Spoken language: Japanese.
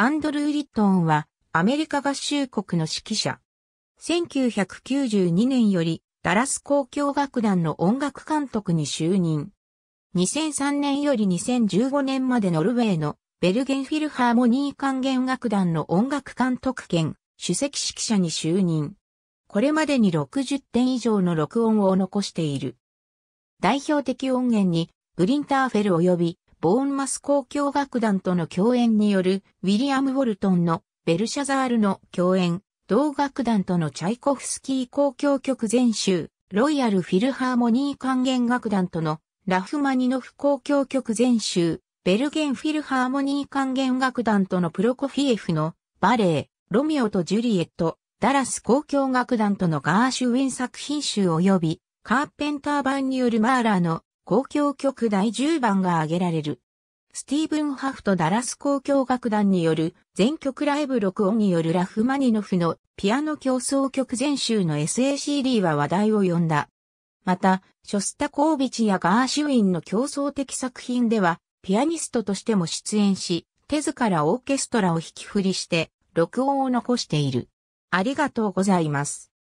アンドルー・リットンはアメリカ合衆国の指揮者。1992年よりダラス交響楽団の音楽監督に就任。2003年より2015年までノルウェーのベルゲンフィルハーモニー管弦楽団の音楽監督兼主席指揮者に就任。これまでに60点以上の録音を残している。代表的音源にグリンターフェル及びボーンマス交響楽団との共演による、ウィリアム・ウォルトンのベルシャザールの共演、同楽団とのチャイコフスキー交響曲全集、ロイヤル・フィルハーモニー管弦楽団とのラフマニノフ交響曲全集、ベルゲンフィルハーモニー管弦楽団とのプロコフィエフのバレエ、ロミオとジュリエット、ダラス交響楽団とのガーシュウィン作品集及び、カーペンター版によるマーラーの交響曲第10番が挙げられる。スティーブン・ハフとダラス交響楽団による全曲ライブ録音によるラフマニノフのピアノ競争曲全集の SACD は話題を呼んだ。また、ショスタコービチやガーシュウィンの競争的作品では、ピアニストとしても出演し、手図からオーケストラを引き振りして、録音を残している。ありがとうございます。